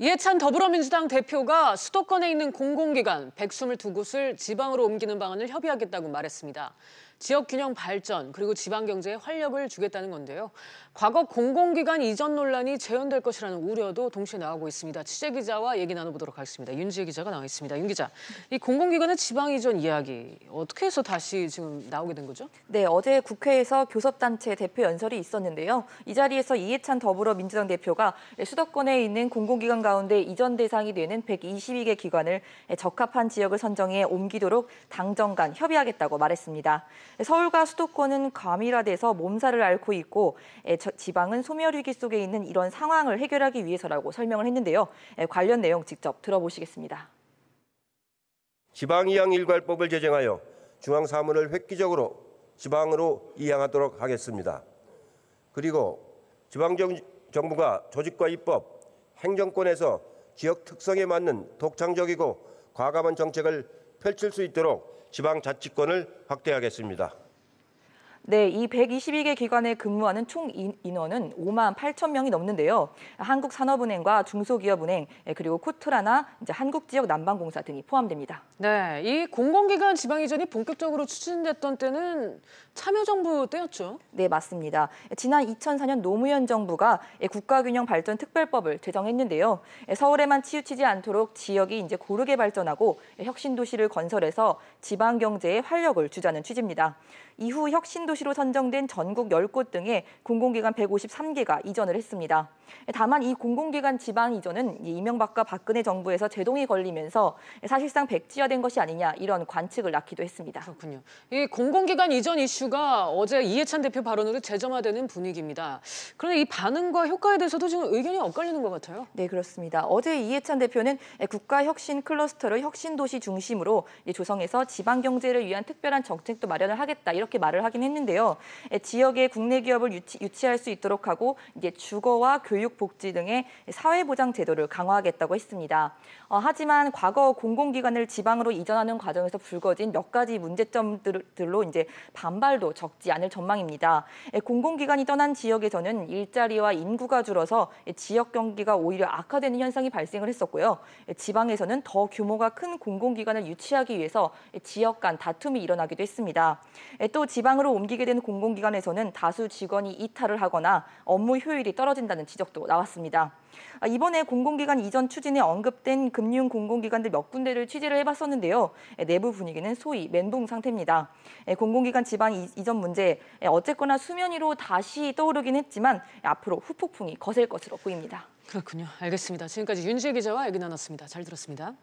이해찬 더불어민주당 대표가 수도권에 있는 공공기관 122곳을 지방으로 옮기는 방안을 협의하겠다고 말했습니다. 지역균형 발전 그리고 지방경제에 활력을 주겠다는 건데요. 과거 공공기관 이전 논란이 재현될 것이라는 우려도 동시에 나오고 있습니다. 취재기자와 얘기 나눠보도록 하겠습니다. 윤지혜 기자가 나와 있습니다. 윤 기자, 이 공공기관의 지방이전 이야기 어떻게 해서 다시 지금 나오게 된 거죠? 네, 어제 국회에서 교섭단체 대표 연설이 있었는데요. 이 자리에서 이해찬 더불어민주당 대표가 수도권에 있는 공공기관 가운데 이전 대상이 되는 122개 기관을 적합한 지역을 선정해 옮기도록 당정 간 협의하겠다고 말했습니다. 서울과 수도권은 과밀화돼서 몸살을 앓고 있고 지방은 소멸 위기 속에 있는 이런 상황을 해결하기 위해서라고 설명을 했는데요. 관련 내용 직접 들어보시겠습니다. 지방이양 일괄법을 제정하여 중앙 사무를 획기적으로 지방으로 이양하도록 하겠습니다. 그리고 지방정부가 조직과 입법, 행정권에서 지역 특성에 맞는 독창적이고 과감한 정책을 펼칠 수 있도록 지방자치권을 확대하겠습니다. 네, 이 122개 기관에 근무하는 총 인원은 5만 8천 명이 넘는데요. 한국산업은행과 중소기업은행 예, 그리고 코트라나 이제 한국지역 난방공사 등이 포함됩니다. 네, 이 공공기관 지방이전이 본격적으로 추진됐던 때는 참여정부 때였죠. 네, 맞습니다. 지난 2004년 노무현 정부가 예, 국가균형발전특별법을 제정했는데요. 예, 서울에만 치우치지 않도록 지역이 이제 고르게 발전하고 혁신도시를 건설해서 지방경제에 활력을 주자는 취지입니다. 이후 혁신도시 도시로 선정된 전국 10곳 등의 공공기관 153개가 이전을 했습니다. 다만 이 공공기관 지방 이전은 이명박과 박근혜 정부에서 제동이 걸리면서 사실상 백지화된 것이 아니냐 이런 관측을 낳기도 했습니다. 그렇군요. 이 공공기관 이전 이슈가 어제 이해찬 대표 발언으로 재점화되는 분위기입니다. 그런데 이 반응과 효과에 대해서도 지금 의견이 엇갈리는 것 같아요. 네, 그렇습니다. 어제 이해찬 대표는 국가혁신 클러스터를 혁신도시 중심으로 조성해서 지방경제를 위한 특별한 정책도 마련을 하겠다 이렇게 말을 하긴 했는데 했는데요. 예, 지역의 국내 기업을 유치, 할수 있도록 하고 이제 주거와 교육 복지 등의 사회 보장 제도를 강화하겠다고 했습니다. 어, 하지만 과거 공공기관을 지방으로 이전하는 과정에서 불거진 몇 가지 문제점들로 이제 반발도 적지 않을 전망입니다. 예, 공공기관이 떠난 지역에서는 일자리와 인구가 줄어서 예, 지역 경기가 오히려 악화되는 현상이 발생을 했었고요. 지방에서는 더 규모가 큰 공공기관을 유치하기 위해서 지역 간 다툼이 일어나기도 했습니다. 또 지방으로 옮기 옮기게 되 공공기관에서는 다수 직원이 이탈을 하거나 업무 효율이 떨어진다는 지적도 나왔습니다. 아, 이번에 공공기관 이전 추진에 언급된 금융 공공기관들 몇 군데를 취재를 해봤었는데요. 내부 분위기는 소위 멘붕 상태입니다. 공공기관 지방 이전 문제 어쨌거나 수면 위로 다시 떠오르긴 했지만 앞으로 후폭풍이 거셀 것으로 보입니다. 그렇군요. 알겠습니다. 지금까지 윤지혜 기자와 얘기 나눴습니다. 잘 들었습니다.